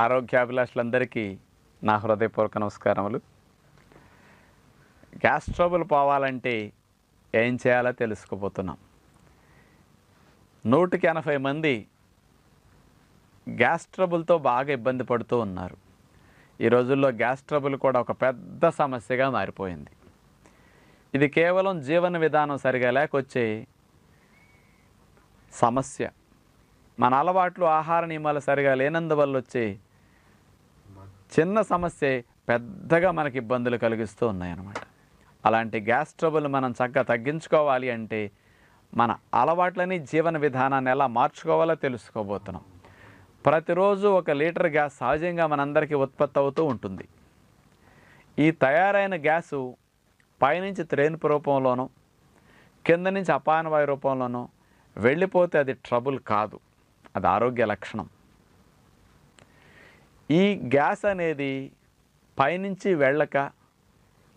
ఆరోగ్యాభిలాషులందరికీ నా హృదయపూర్వక నమస్కారములు గ్యాస్ ట్రబుల్ పోవాలంటే ఏం చేయాలో తెలుసుకుపోతున్నాం నూటికి ఎనభై మంది గ్యాస్ ట్రబుల్తో బాగా ఇబ్బంది పడుతూ ఉన్నారు ఈ రోజుల్లో గ్యాస్ ట్రబుల్ కూడా ఒక పెద్ద సమస్యగా మారిపోయింది ఇది కేవలం జీవన విధానం సరిగా లేకొచ్చే సమస్య మన అలవాట్లు ఆహార నియమాలు సరిగా లేనందువల్ల వచ్చే చిన్న సమస్య పెద్దగా మనకి ఇబ్బందులు కలిగిస్తూ ఉన్నాయన్నమాట అలాంటి గ్యాస్ ట్రబుల్ మనం చక్కగా తగ్గించుకోవాలి అంటే మన అలవాట్లని జీవన విధానాన్ని ఎలా మార్చుకోవాలో తెలుసుకోబోతున్నాం ప్రతిరోజు ఒక లీటర్ గ్యాస్ సహజంగా మనందరికీ ఉత్పత్తి అవుతూ ఉంటుంది ఈ తయారైన గ్యాసు పైనుంచి త్రేనుపు రూపంలోనూ కింద నుంచి వాయు రూపంలోనూ వెళ్ళిపోతే అది ట్రబుల్ కాదు అది ఆరోగ్య లక్షణం ఈ గ్యాస్ అనేది పైనుంచి వెళ్ళక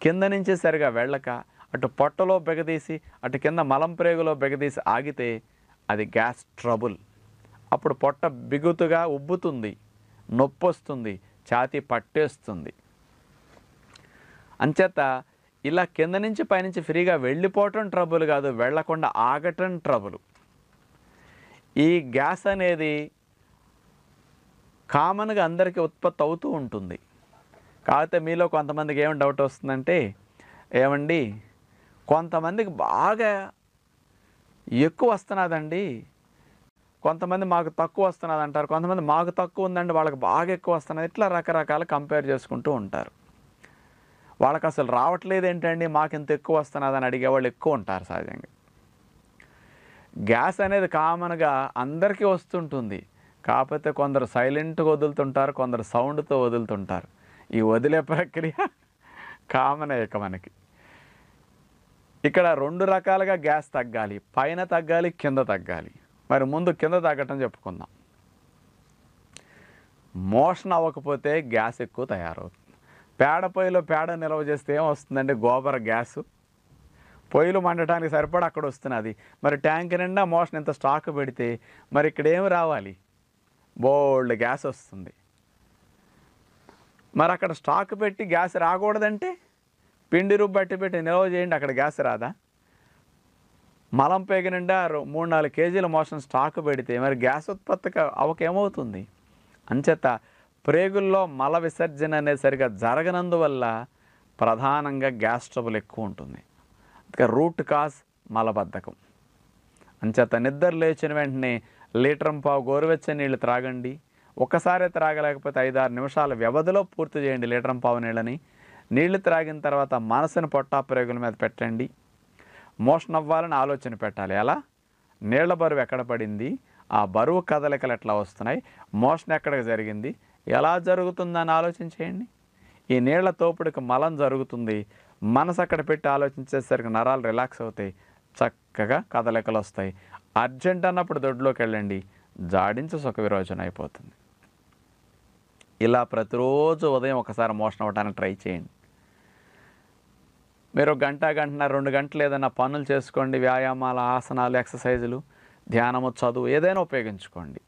కింద నుంచి సరిగా వెళ్ళక అటు పొట్టలో బెగదీసి అటు కింద మలం ప్రేగులో బెగదీసి ఆగితే అది గ్యాస్ ట్రబుల్ అప్పుడు పొట్ట బిగుతుగా ఉబ్బుతుంది నొప్పి వస్తుంది ఛాతి పట్టేస్తుంది అంచేత ఇలా కింద నుంచి పైనుంచి ఫ్రీగా వెళ్ళిపోవటం ట్రబుల్ కాదు వెళ్లకుండా ఆగటం ట్రబుల్ ఈ గ్యాస్ అనేది కామన్గా అందరికీ ఉత్పత్తి అవుతూ ఉంటుంది కాకపోతే మీలో కొంతమందికి ఏమి డౌట్ వస్తుందంటే ఏమండి కొంతమందికి బాగా ఎక్కువ వస్తున్నదండి కొంతమంది మాకు తక్కువ వస్తున్నది అంటారు కొంతమంది మాకు తక్కువ ఉందండి వాళ్ళకి బాగా ఎక్కువ వస్తున్నది ఇట్లా రకరకాల కంపేర్ చేసుకుంటూ ఉంటారు వాళ్ళకి అసలు రావట్లేదు ఏంటండి మాకు ఇంత ఎక్కువ వస్తున్నదని అడిగేవాళ్ళు ఎక్కువ ఉంటారు సహజంగా గ్యాస్ అనేది కామన్గా అందరికీ వస్తుంటుంది కాకపోతే కొందరు సైలెంట్గా వదులుతుంటారు కొందరు సౌండ్తో వదులుతుంటారు ఈ వదిలే ప్రక్రియ కామన్ ఇక మనకి ఇక్కడ రెండు రకాలుగా గ్యాస్ తగ్గాలి పైన తగ్గాలి కింద తగ్గాలి మరి ముందు కింద తగ్గటం చెప్పుకుందాం మోషన్ అవ్వకపోతే గ్యాస్ ఎక్కువ తయారవుతుంది పేడ పొయ్యిలో పేడ నిల్వ చేస్తే వస్తుందండి గోబర గ్యాస్ పొయ్యిలు మండటానికి సరిపడా అక్కడ వస్తున్నది మరి ట్యాంక్ నిండా మోషన్ ఇంత స్టాక్ పెడితే మరి ఇక్కడేమి రావాలి బోల్డ్ గ్యాస్ వస్తుంది మరి అక్కడ స్టాక్ పెట్టి గ్యాస్ రాకూడదంటే పిండి రుబ్బట్టి బట్టి పెట్టి నిల్వ చేయండి అక్కడ గ్యాస్ రాదా మలం పేగి నిండా మూడు నాలుగు కేజీల మోషన్ స్టాక్ పెడితే మరి గ్యాస్ ఉత్పత్తికి అవకేమవుతుంది అంచేత ప్రేగుల్లో మల విసర్జన సరిగా జరగనందువల్ల ప్రధానంగా గ్యాస్ ట్రబుల్ ఎక్కువ ఉంటుంది అందుకే రూట్ కాజ్ మలబద్ధకం అంచేత నిద్ర లేచిన వెంటనే లీటర్ పావు గోరువెచ్చని నీళ్ళు త్రాగండి ఒకసారి త్రాగలేకపోతే ఐదారు నిమిషాల వ్యవధిలో పూర్తి చేయండి లీటర్ పావు నీళ్ళని నీళ్లు త్రాగిన తర్వాత మనసును పొట్టా ప్రేగుల మీద పెట్టండి మోషన్ అవ్వాలని ఆలోచన పెట్టాలి ఎలా నీళ్ల బరువు ఎక్కడ పడింది ఆ బరువు కదలికలు ఎట్లా వస్తున్నాయి మోషన్ ఎక్కడికి జరిగింది ఎలా జరుగుతుందని ఆలోచించేయండి ఈ నీళ్ల తోపుడికి మలం జరుగుతుంది మనసు అక్కడ పెట్టి ఆలోచించేసరికి నరాలు రిలాక్స్ అవుతాయి చక్కగా కదలికలు వస్తాయి అర్జెంట్ అన్నప్పుడు దొడ్లోకి వెళ్ళండి జాడించి సుఖ విరోచన అయిపోతుంది ఇలా ప్రతిరోజు ఉదయం ఒకసారి మోషన్ అవ్వడానికి ట్రై చేయండి మీరు గంట గంటన రెండు గంటలు ఏదైనా పనులు చేసుకోండి వ్యాయామాలు ఆసనాలు ఎక్సర్సైజులు ధ్యానము చదువు ఏదైనా ఉపయోగించుకోండి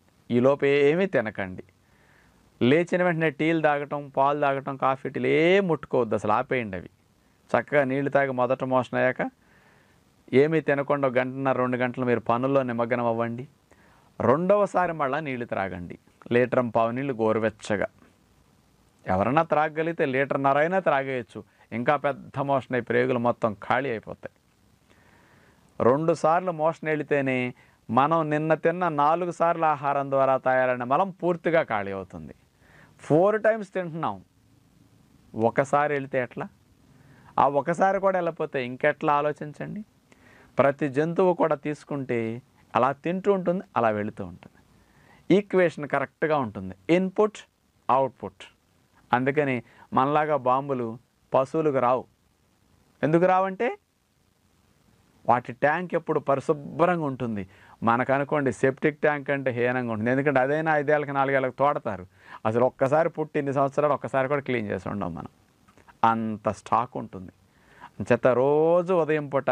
లోపే ఏమీ తినకండి లేచిన వెంటనే టీలు తాగటం పాలు తాగటం కాఫీ టీలు ఏ ముట్టుకోవద్దు అసలు ఆపేయండి అవి చక్కగా నీళ్లు తాగి మొదట మోషన్ అయ్యాక ఏమీ తినకుండా గంటన్నర రెండు గంటలు మీరు పనుల్లో నిమగ్నం అవ్వండి రెండవసారి మళ్ళీ నీళ్లు త్రాగండి లీటర్ పావు నీళ్ళు గోరువెచ్చగా ఎవరన్నా త్రాగలిగితే లీటర్న్నర అయినా త్రాగేయచ్చు ఇంకా పెద్ద మోషన్ అయ్యి ప్రేగులు మొత్తం ఖాళీ అయిపోతాయి రెండుసార్లు మోషన్ వెళితేనే మనం నిన్న తిన్న నాలుగు సార్లు ఆహారం ద్వారా తయారైన మలం పూర్తిగా ఖాళీ అవుతుంది ఫోర్ టైమ్స్ తింటున్నాం ఒకసారి వెళితే ఎట్లా ఆ ఒకసారి కూడా వెళ్ళిపోతే ఇంకెట్లా ఆలోచించండి ప్రతి జంతువు కూడా తీసుకుంటే అలా తింటూ ఉంటుంది అలా వెళుతూ ఉంటుంది ఈక్వేషన్ కరెక్ట్గా ఉంటుంది ఇన్పుట్ అవుట్పుట్ అందుకని మనలాగా బాంబులు పశువులకు రావు ఎందుకు రావంటే వాటి ట్యాంక్ ఎప్పుడు పరిశుభ్రంగా ఉంటుంది మనకు అనుకోండి సెప్టిక్ ట్యాంక్ అంటే హీనంగా ఉంటుంది ఎందుకంటే అదైనా ఐదేళ్ళకి నాలుగేళ్ళకి తోడతారు అసలు ఒక్కసారి పుట్టి ఇన్ని సంవత్సరాలు ఒక్కసారి కూడా క్లీన్ చేసి ఉండం మనం అంత స్టాక్ ఉంటుంది చెత్త రోజు ఉదయం పూట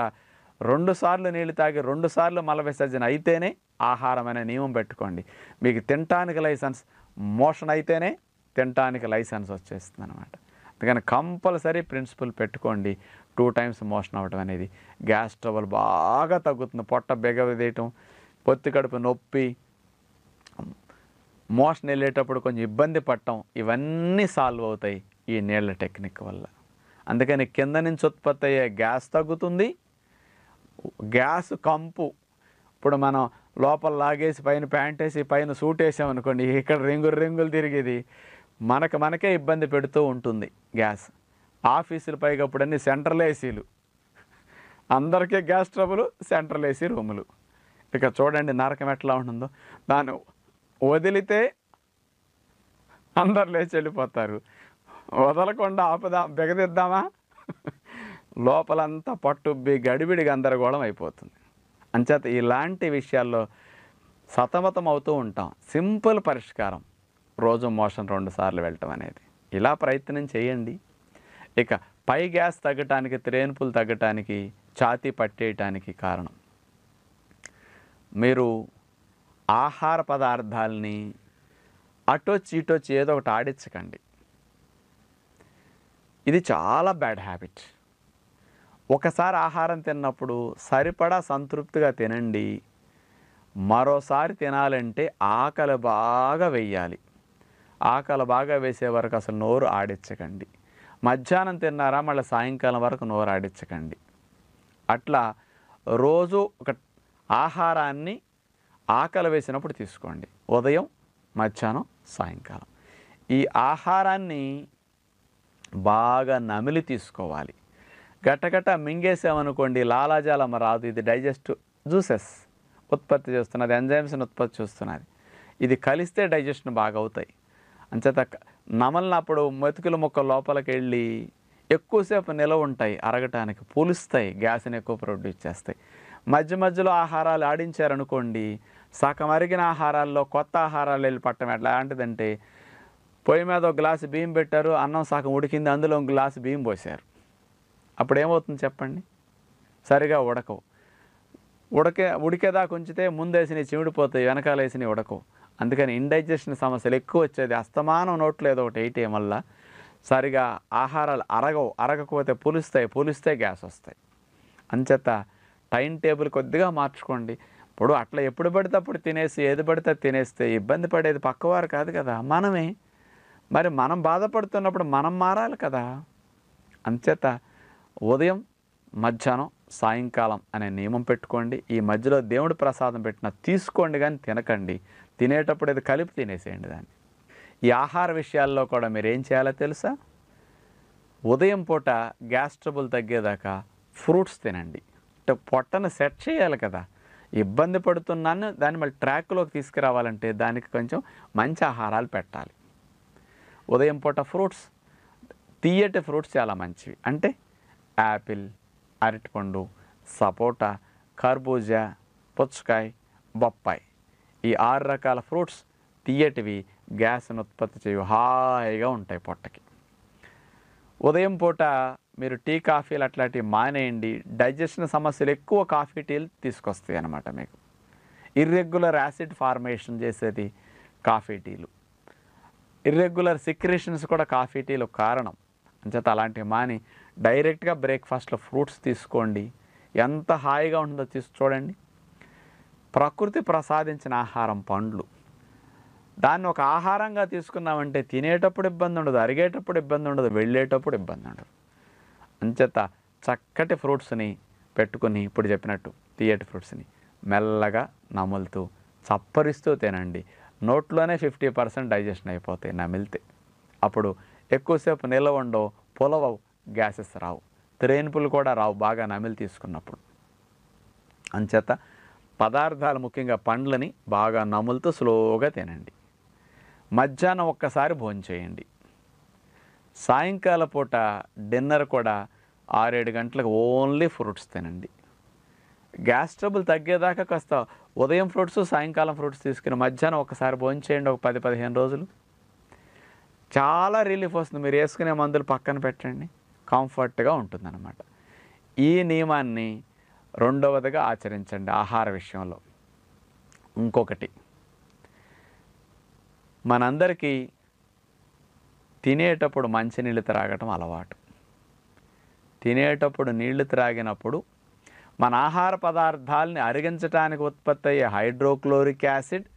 రెండుసార్లు నీళ్లు తాగి రెండుసార్లు మల విసర్జన అయితేనే ఆహారం అనే నియమం పెట్టుకోండి మీకు తినటానికి లైసెన్స్ మోషన్ అయితేనే తినటానికి లైసెన్స్ వచ్చేస్తుంది అనమాట అందుకని కంపల్సరీ ప్రిన్సిపల్ పెట్టుకోండి టూ టైమ్స్ మోషన్ అవ్వడం అనేది గ్యాస్ ట్రబుల్ బాగా తగ్గుతుంది పొట్ట బెగవేయటం పొత్తి కడుపు నొప్పి మోషన్ వెళ్ళేటప్పుడు కొంచెం ఇబ్బంది పడటం ఇవన్నీ సాల్వ్ అవుతాయి ఈ నీళ్ల టెక్నిక్ వల్ల అందుకని కింద నుంచి ఉత్పత్తి అయ్యే గ్యాస్ తగ్గుతుంది గ్యాస్ కంపు ఇప్పుడు మనం లోపల లాగేసి పైన ప్యాంట్ వేసి పైన సూట్ వేసామనుకోండి ఇక్కడ రింగులు రింగులు తిరిగేది మనకు మనకే ఇబ్బంది పెడుతూ ఉంటుంది గ్యాస్ ఆఫీసులు పైగా అన్ని సెంట్రల్ ఏసీలు అందరికీ గ్యాస్ ట్రబులు సెంట్రల్ ఏసీ రూములు ఇక చూడండి నరకం ఎట్లా ఉంటుందో దాన్ని వదిలితే అందరు లేచి వెళ్ళిపోతారు వదలకుండా ఆపుదా బిగదిద్దామా లోపలంతా పట్టుబ్బి గడిబిడి గందరగోళం అయిపోతుంది అంచేత ఇలాంటి విషయాల్లో సతమతం అవుతూ ఉంటాం సింపుల్ పరిష్కారం రోజు మోషన్ రెండుసార్లు వెళ్ళటం అనేది ఇలా ప్రయత్నం చేయండి ఇక పై గ్యాస్ తగ్గటానికి త్రేన్పులు తగ్గటానికి ఛాతీ పట్టేయటానికి కారణం మీరు ఆహార పదార్థాలని అటొచ్చి ఇటొచ్చి ఏదో ఒకటి ఆడించకండి ఇది చాలా బ్యాడ్ హ్యాబిట్ ఒకసారి ఆహారం తిన్నప్పుడు సరిపడా సంతృప్తిగా తినండి మరోసారి తినాలంటే ఆకలి బాగా వెయ్యాలి ఆకలి బాగా వేసే వరకు అసలు నోరు ఆడించకండి మధ్యాహ్నం తిన్నారా మళ్ళీ సాయంకాలం వరకు నోరు ఆడించకండి అట్లా రోజు ఒక ఆహారాన్ని ఆకలి వేసినప్పుడు తీసుకోండి ఉదయం మధ్యాహ్నం సాయంకాలం ఈ ఆహారాన్ని బాగా నమిలి తీసుకోవాలి గటగట మింగేసామనుకోండి లాలాజాలం రాదు ఇది డైజెస్ట్ జ్యూసెస్ ఉత్పత్తి చేస్తున్నది ఎంజైమ్స్ని ఉత్పత్తి చేస్తున్నది ఇది కలిస్తే డైజెషన్ బాగా అవుతాయి అంచేత నమలినప్పుడు మెతుకుల మొక్క లోపలికి వెళ్ళి ఎక్కువసేపు నిలవ ఉంటాయి అరగటానికి పూలుస్తాయి గ్యాస్ని ఎక్కువ ప్రొడ్యూస్ చేస్తాయి మధ్య మధ్యలో ఆహారాలు ఆడించారనుకోండి సగం అరిగిన ఆహారాల్లో కొత్త ఆహారాలు వెళ్ళి పట్టడం ఎట్లాంటిదంటే పొయ్యి మీద ఒక గ్లాసు బియ్యం పెట్టారు అన్నం సగం ఉడికింది అందులో ఒక గ్లాసు బియ్యం పోసారు అప్పుడు ఏమవుతుంది చెప్పండి సరిగా ఉడకవు ఉడకే ఉడికేదాకా ఉంచితే ముందేసినవి చిమిడిపోతాయి వెనకాలేసినవి ఉడకవు అందుకని ఇండైజెషన్ సమస్యలు ఎక్కువ వచ్చేది అస్తమానం నోట్లో ఏదో ఒకటి ఎయిటీ వల్ల సరిగా ఆహారాలు అరగవు అరగకపోతే పులుస్తాయి పులిస్తే గ్యాస్ వస్తాయి అంచేత టైం టేబుల్ కొద్దిగా మార్చుకోండి ఇప్పుడు అట్లా ఎప్పుడు పడితే అప్పుడు తినేసి ఏది పడితే తినేస్తే ఇబ్బంది పడేది పక్కవారు కాదు కదా మనమే మరి మనం బాధపడుతున్నప్పుడు మనం మారాలి కదా అంచేత ఉదయం మధ్యాహ్నం సాయంకాలం అనే నియమం పెట్టుకోండి ఈ మధ్యలో దేవుడి ప్రసాదం పెట్టిన తీసుకోండి కానీ తినకండి తినేటప్పుడు ఇది కలిపి తినేసేయండి దాన్ని ఈ ఆహార విషయాల్లో కూడా మీరు ఏం చేయాలో తెలుసా ఉదయం పూట గ్యాస్ ట్రబుల్ తగ్గేదాకా ఫ్రూట్స్ తినండి అంటే పొట్టను సెట్ చేయాలి కదా ఇబ్బంది పడుతున్నాను దాన్ని మళ్ళీ ట్రాక్లోకి తీసుకురావాలంటే దానికి కొంచెం మంచి ఆహారాలు పెట్టాలి ఉదయం పూట ఫ్రూట్స్ తీయటి ఫ్రూట్స్ చాలా మంచివి అంటే యాపిల్ అరటిపండు సపోటా కర్బూజా పుచ్చకాయ బొప్పాయి ఈ ఆరు రకాల ఫ్రూట్స్ తీయటివి గ్యాస్ను ఉత్పత్తి చేయు హాయిగా ఉంటాయి పొట్టకి ఉదయం పూట మీరు టీ కాఫీలు అట్లాంటివి మానేయండి డైజెషన్ సమస్యలు ఎక్కువ కాఫీ టీలు తీసుకొస్తాయి అన్నమాట మీకు ఇర్రెగ్యులర్ యాసిడ్ ఫార్మేషన్ చేసేది కాఫీ టీలు ఇర్రెగ్యులర్ సిక్రేషన్స్ కూడా కాఫీ టీలు కారణం అంచేత అలాంటివి మాని డైరెక్ట్గా బ్రేక్ఫాస్ట్లో ఫ్రూట్స్ తీసుకోండి ఎంత హాయిగా ఉంటుందో తీసి చూడండి ప్రకృతి ప్రసాదించిన ఆహారం పండ్లు దాన్ని ఒక ఆహారంగా తీసుకున్నామంటే తినేటప్పుడు ఇబ్బంది ఉండదు అరిగేటప్పుడు ఇబ్బంది ఉండదు వెళ్ళేటప్పుడు ఇబ్బంది ఉండదు అంచేత చక్కటి ఫ్రూట్స్ని పెట్టుకుని ఇప్పుడు చెప్పినట్టు తీయటి ఫ్రూట్స్ని మెల్లగా నములుతూ చప్పరిస్తూ తినండి నోట్లోనే ఫిఫ్టీ పర్సెంట్ డైజెషన్ అయిపోతాయి నమిలితే అప్పుడు ఎక్కువసేపు నిలవ ఉండవు పొలవవు గ్యాసెస్ రావు త్రేన్పులు కూడా రావు బాగా నమిలి తీసుకున్నప్పుడు అంచేత పదార్థాలు ముఖ్యంగా పండ్లని బాగా నములుతూ స్లోగా తినండి మధ్యాహ్నం ఒక్కసారి భోంచేయండి సాయంకాల పూట డిన్నర్ కూడా ఆరేడు గంటలకు ఓన్లీ ఫ్రూట్స్ తినండి గ్యాస్ ట్రబుల్ తగ్గేదాకా కాస్త ఉదయం ఫ్రూట్స్ సాయంకాలం ఫ్రూట్స్ తీసుకుని మధ్యాహ్నం ఒకసారి భోంచేయండి ఒక పది పదిహేను రోజులు చాలా రిలీఫ్ వస్తుంది మీరు వేసుకునే మందులు పక్కన పెట్టండి కంఫర్ట్గా ఉంటుందన్నమాట ఈ నియమాన్ని రెండవదిగా ఆచరించండి ఆహార విషయంలో ఇంకొకటి మనందరికీ తినేటప్పుడు మంచినీళ్ళు త్రాగటం అలవాటు తినేటప్పుడు నీళ్లు త్రాగినప్పుడు మన ఆహార పదార్థాలని అరిగించడానికి ఉత్పత్తి అయ్యే హైడ్రోక్లోరిక్ యాసిడ్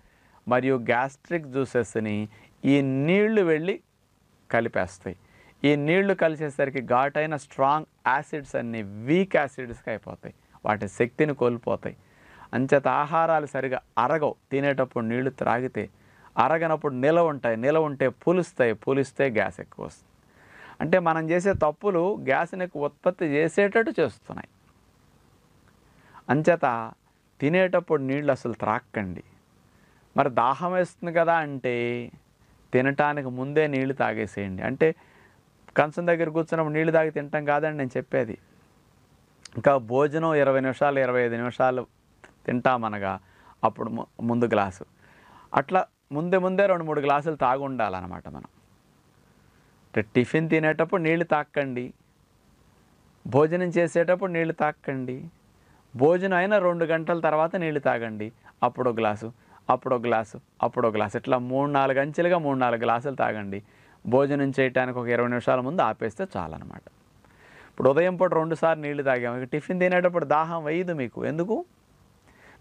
మరియు గ్యాస్ట్రిక్ జ్యూసెస్ని ఈ నీళ్లు వెళ్ళి కలిపేస్తాయి ఈ నీళ్లు కలిసేసరికి ఘాటైన స్ట్రాంగ్ యాసిడ్స్ అన్ని వీక్ యాసిడ్స్కి అయిపోతాయి వాటి శక్తిని కోల్పోతాయి అంచేత ఆహారాలు సరిగా అరగవు తినేటప్పుడు నీళ్లు త్రాగితే అరగనప్పుడు నిల ఉంటాయి నిల ఉంటే పులుస్తాయి పులిస్తే గ్యాస్ ఎక్కువ వస్తుంది అంటే మనం చేసే తప్పులు గ్యాస్ని ఉత్పత్తి చేసేటట్టు చేస్తున్నాయి అంచేత తినేటప్పుడు నీళ్ళు అసలు త్రాక్కండి మరి దాహం వేస్తుంది కదా అంటే తినటానికి ముందే నీళ్లు తాగేసేయండి అంటే కంచం దగ్గర కూర్చున్నప్పుడు నీళ్లు తాగి తింటాం కాదని నేను చెప్పేది ఇంకా భోజనం ఇరవై నిమిషాలు ఇరవై ఐదు నిమిషాలు తింటామనగా అప్పుడు ముందు గ్లాసు అట్లా ముందే ముందే రెండు మూడు గ్లాసులు ఉండాలన్నమాట మనం టిఫిన్ తినేటప్పుడు నీళ్లు తాక్కండి భోజనం చేసేటప్పుడు నీళ్లు తాక్కండి భోజనం అయిన రెండు గంటల తర్వాత నీళ్లు తాగండి అప్పుడో గ్లాసు అప్పుడో గ్లాసు అప్పుడో గ్లాసు ఇట్లా మూడు నాలుగు అంచెలుగా మూడు నాలుగు గ్లాసులు తాగండి భోజనం చేయడానికి ఒక ఇరవై నిమిషాల ముందు ఆపేస్తే చాలన్నమాట ఇప్పుడు ఉదయం పూట రెండుసార్లు నీళ్లు తాగాము టిఫిన్ తినేటప్పుడు దాహం వేయదు మీకు ఎందుకు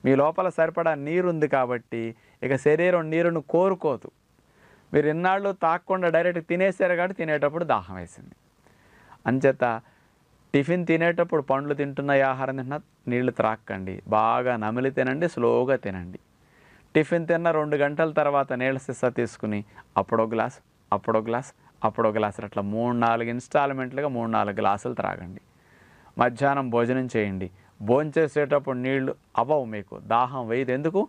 మీ లోపల సరిపడా నీరుంది కాబట్టి ఇక శరీరం నీరును కోరుకోదు మీరు ఇన్నాళ్ళు తాక్కుండా డైరెక్ట్ తినేసారు కాబట్టి తినేటప్పుడు దాహం వేసింది అంచేత టిఫిన్ తినేటప్పుడు పండ్లు తింటున్న ఆహారం తిన్నా నీళ్లు త్రాక్కండి బాగా నమిలి తినండి స్లోగా తినండి టిఫిన్ తిన్న రెండు గంటల తర్వాత నీళ్ళ సిస్స తీసుకుని అప్పుడో గ్లాస్ అప్పుడో గ్లాస్ అప్పుడో గ్లాసులు అట్లా మూడు నాలుగు ఇన్స్టాల్మెంట్లుగా మూడు నాలుగు గ్లాసులు త్రాగండి మధ్యాహ్నం భోజనం చేయండి భోంచేసేటప్పుడు నీళ్లు అవ్వవు మీకు దాహం వేయదు ఎందుకు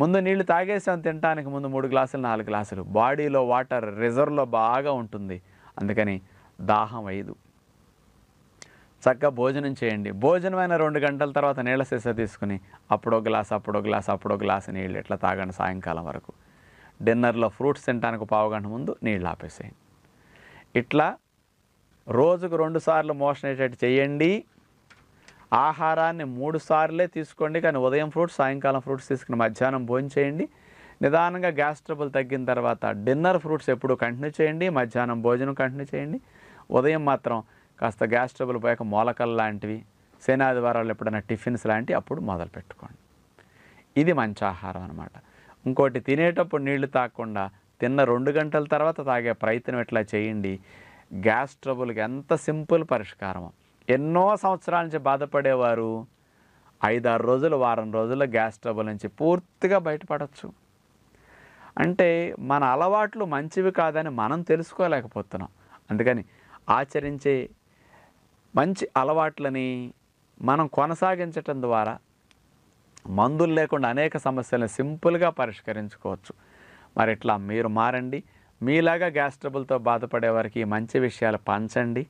ముందు నీళ్లు తాగేసాం తినడానికి ముందు మూడు గ్లాసులు నాలుగు గ్లాసులు బాడీలో వాటర్ రిజర్వ్లో బాగా ఉంటుంది అందుకని దాహం వేయదు చక్కగా భోజనం చేయండి భోజనమైన రెండు గంటల తర్వాత నీళ్ళ సీస తీసుకుని అప్పుడో గ్లాస్ అప్పుడో గ్లాస్ అప్పుడో గ్లాస్ నీళ్ళు ఎట్లా తాగండి సాయంకాలం వరకు డిన్నర్లో ఫ్రూట్స్ తినడానికి గంట ముందు నీళ్ళు ఆపేసేయండి ఇట్లా రోజుకు రెండు సార్లు మోషన్ అయ్యేటట్టు చేయండి ఆహారాన్ని మూడు సార్లే తీసుకోండి కానీ ఉదయం ఫ్రూట్స్ సాయంకాలం ఫ్రూట్స్ తీసుకుని మధ్యాహ్నం భోజనం చేయండి నిదానంగా గ్యాస్ ట్రబుల్ తగ్గిన తర్వాత డిన్నర్ ఫ్రూట్స్ ఎప్పుడు కంటిన్యూ చేయండి మధ్యాహ్నం భోజనం కంటిన్యూ చేయండి ఉదయం మాత్రం కాస్త గ్యాస్ ట్రబుల్ పోయాక మూలకలు లాంటివి ఆదివారాలు ఎప్పుడైనా టిఫిన్స్ లాంటివి అప్పుడు మొదలు పెట్టుకోండి ఇది మంచి ఆహారం అనమాట ఇంకోటి తినేటప్పుడు నీళ్లు తాగకుండా తిన్న రెండు గంటల తర్వాత తాగే ప్రయత్నం ఇట్లా చేయండి గ్యాస్ ట్రబుల్కి ఎంత సింపుల్ పరిష్కారం ఎన్నో సంవత్సరాల నుంచి బాధపడేవారు ఐదారు రోజులు వారం రోజులు గ్యాస్ ట్రబుల్ నుంచి పూర్తిగా బయటపడవచ్చు అంటే మన అలవాట్లు మంచివి కాదని మనం తెలుసుకోలేకపోతున్నాం అందుకని ఆచరించే మంచి అలవాట్లని మనం కొనసాగించటం ద్వారా మందులు లేకుండా అనేక సమస్యలను సింపుల్గా పరిష్కరించుకోవచ్చు మరి ఇట్లా మీరు మారండి మీలాగా గ్యాస్ ట్రబుల్తో బాధపడే వారికి మంచి విషయాలు పంచండి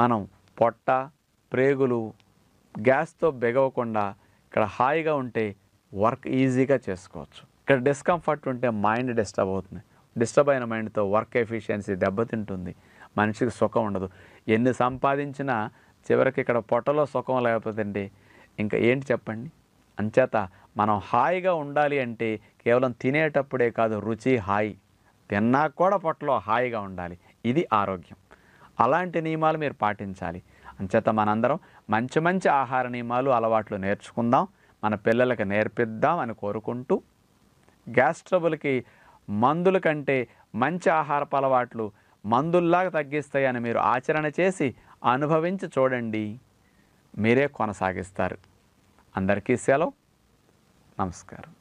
మనం పొట్ట ప్రేగులు గ్యాస్తో బెగవకుండా ఇక్కడ హాయిగా ఉంటే వర్క్ ఈజీగా చేసుకోవచ్చు ఇక్కడ డిస్కంఫర్ట్ ఉంటే మైండ్ డిస్టర్బ్ అవుతుంది డిస్టర్బ్ అయిన మైండ్తో వర్క్ ఎఫిషియన్సీ దెబ్బతింటుంది మనిషికి సుఖం ఉండదు ఎన్ని సంపాదించినా చివరికి ఇక్కడ పొట్టలో సుఖం లేకపోతే ఇంకా ఏంటి చెప్పండి అంచేత మనం హాయిగా ఉండాలి అంటే కేవలం తినేటప్పుడే కాదు రుచి హాయి తిన్నా కూడా పొట్టలో హాయిగా ఉండాలి ఇది ఆరోగ్యం అలాంటి నియమాలు మీరు పాటించాలి అంచేత మనందరం మంచి మంచి ఆహార నియమాలు అలవాట్లు నేర్చుకుందాం మన పిల్లలకు నేర్పిద్దాం అని కోరుకుంటూ గ్యాస్ ట్రబుల్కి మందుల కంటే మంచి ఆహారపు అలవాట్లు మందుల్లాగా తగ్గిస్తాయని మీరు ఆచరణ చేసి అనుభవించి చూడండి మీరే కొనసాగిస్తారు అందరికీ సెలవు నమస్కారం